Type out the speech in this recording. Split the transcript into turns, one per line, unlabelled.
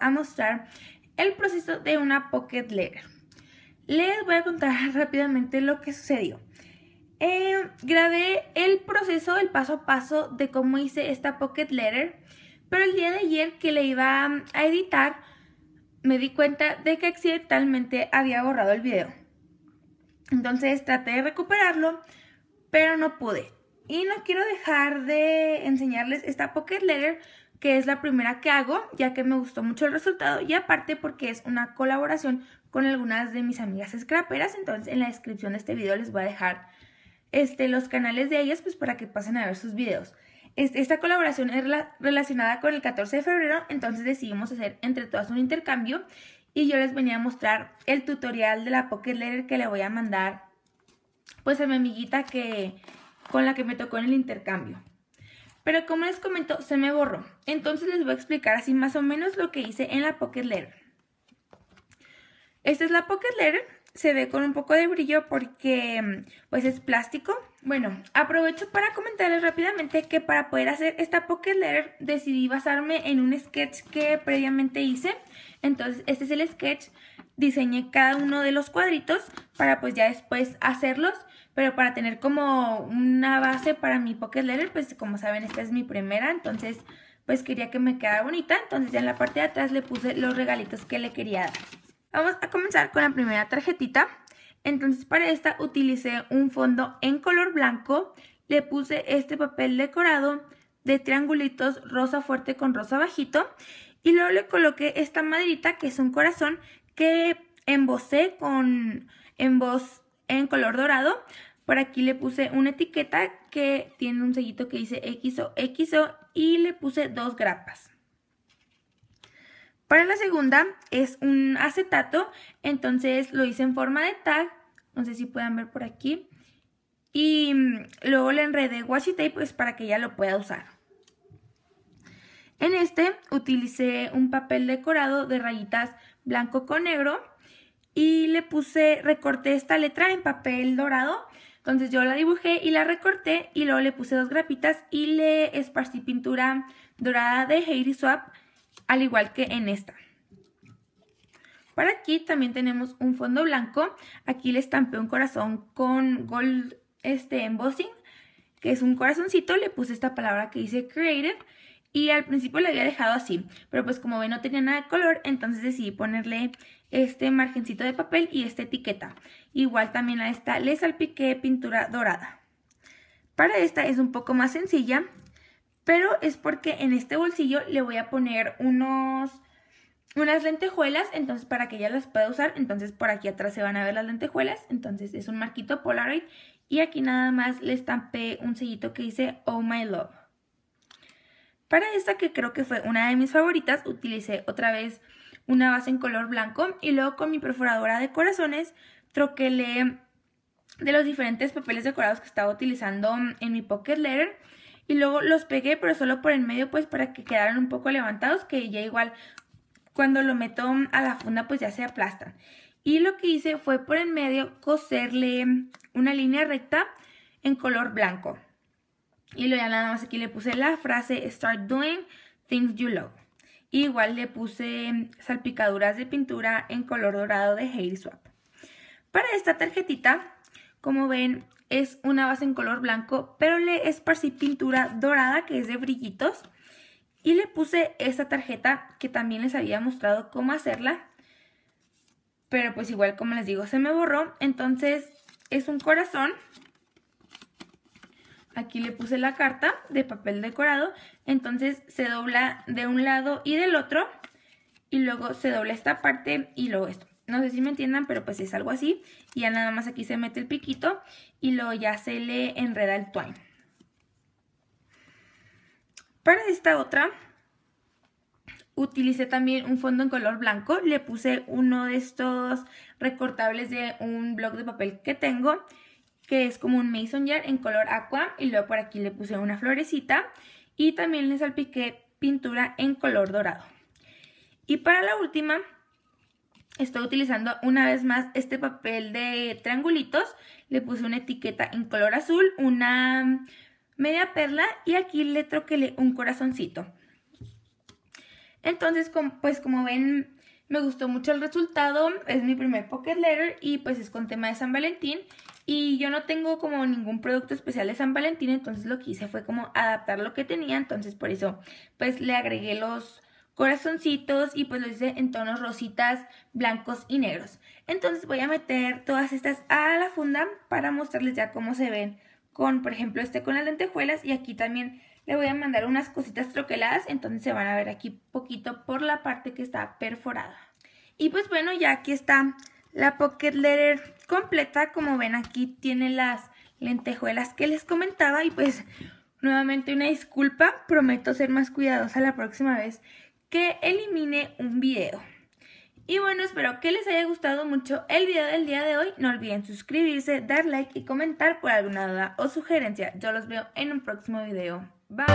a mostrar el proceso de una Pocket Letter. Les voy a contar rápidamente lo que sucedió. Eh, grabé el proceso, el paso a paso de cómo hice esta Pocket Letter, pero el día de ayer que le iba a editar me di cuenta de que accidentalmente había borrado el video. Entonces traté de recuperarlo, pero no pude. Y no quiero dejar de enseñarles esta Pocket Letter que es la primera que hago, ya que me gustó mucho el resultado y aparte porque es una colaboración con algunas de mis amigas scraperas, entonces en la descripción de este video les voy a dejar este, los canales de ellas pues para que pasen a ver sus videos. esta colaboración es relacionada con el 14 de febrero, entonces decidimos hacer entre todas un intercambio y yo les venía a mostrar el tutorial de la Pocket Letter que le voy a mandar pues a mi amiguita que con la que me tocó en el intercambio. Pero como les comento, se me borró. Entonces les voy a explicar así más o menos lo que hice en la Pocket Letter. Esta es la Pocket Letter. Se ve con un poco de brillo porque pues es plástico. Bueno, aprovecho para comentarles rápidamente que para poder hacer esta Pocket Letter decidí basarme en un sketch que previamente hice. Entonces este es el sketch. Diseñé cada uno de los cuadritos para pues ya después hacerlos, pero para tener como una base para mi pocket letter, pues como saben esta es mi primera, entonces pues quería que me quedara bonita, entonces ya en la parte de atrás le puse los regalitos que le quería dar. Vamos a comenzar con la primera tarjetita, entonces para esta utilicé un fondo en color blanco, le puse este papel decorado de triangulitos rosa fuerte con rosa bajito y luego le coloqué esta maderita que es un corazón que embosé con en voz en color dorado. Por aquí le puse una etiqueta que tiene un sellito que dice XOXO y le puse dos grapas. Para la segunda es un acetato, entonces lo hice en forma de tag, no sé si puedan ver por aquí. Y mm, luego le enredé washi tape pues para que ya lo pueda usar. En este utilicé un papel decorado de rayitas blanco con negro y le puse, recorté esta letra en papel dorado. Entonces yo la dibujé y la recorté y luego le puse dos grapitas y le esparcí pintura dorada de Heidi Swap, al igual que en esta. Para aquí también tenemos un fondo blanco. Aquí le estampé un corazón con gold este, embossing, que es un corazoncito. Le puse esta palabra que dice creative y al principio la había dejado así, pero pues como ve no tenía nada de color, entonces decidí ponerle este margencito de papel y esta etiqueta. Igual también a esta le salpiqué pintura dorada. Para esta es un poco más sencilla, pero es porque en este bolsillo le voy a poner unos unas lentejuelas, entonces para que ella las pueda usar, entonces por aquí atrás se van a ver las lentejuelas, entonces es un marquito Polaroid y aquí nada más le estampé un sellito que dice Oh My Love. Para esta que creo que fue una de mis favoritas, utilicé otra vez una base en color blanco y luego con mi perforadora de corazones troquelé de los diferentes papeles decorados que estaba utilizando en mi pocket letter y luego los pegué pero solo por el medio pues para que quedaran un poco levantados que ya igual cuando lo meto a la funda pues ya se aplastan. Y lo que hice fue por el medio coserle una línea recta en color blanco. Y luego ya nada más aquí le puse la frase Start doing things you love. igual le puse salpicaduras de pintura en color dorado de Hair Swap. Para esta tarjetita, como ven, es una base en color blanco, pero le esparcí pintura dorada que es de brillitos. Y le puse esta tarjeta que también les había mostrado cómo hacerla. Pero pues igual, como les digo, se me borró. Entonces es un corazón Aquí le puse la carta de papel decorado, entonces se dobla de un lado y del otro y luego se dobla esta parte y luego esto. No sé si me entiendan, pero pues es algo así. Y ya nada más aquí se mete el piquito y luego ya se le enreda el twine. Para esta otra utilicé también un fondo en color blanco. Le puse uno de estos recortables de un blog de papel que tengo que es como un mason jar en color aqua y luego por aquí le puse una florecita y también le salpiqué pintura en color dorado. Y para la última estoy utilizando una vez más este papel de triangulitos, le puse una etiqueta en color azul, una media perla y aquí le troquelé un corazoncito. Entonces, pues como ven, me gustó mucho el resultado, es mi primer pocket letter y pues es con tema de San Valentín y yo no tengo como ningún producto especial de San Valentín, entonces lo que hice fue como adaptar lo que tenía, entonces por eso pues le agregué los corazoncitos y pues lo hice en tonos rositas, blancos y negros. Entonces voy a meter todas estas a la funda para mostrarles ya cómo se ven con, por ejemplo, este con las lentejuelas y aquí también le voy a mandar unas cositas troqueladas, entonces se van a ver aquí poquito por la parte que está perforada. Y pues bueno, ya aquí está la Pocket Letter completa, como ven aquí, tiene las lentejuelas que les comentaba y pues nuevamente una disculpa, prometo ser más cuidadosa la próxima vez que elimine un video. Y bueno, espero que les haya gustado mucho el video del día de hoy. No olviden suscribirse, dar like y comentar por alguna duda o sugerencia. Yo los veo en un próximo video. Bye.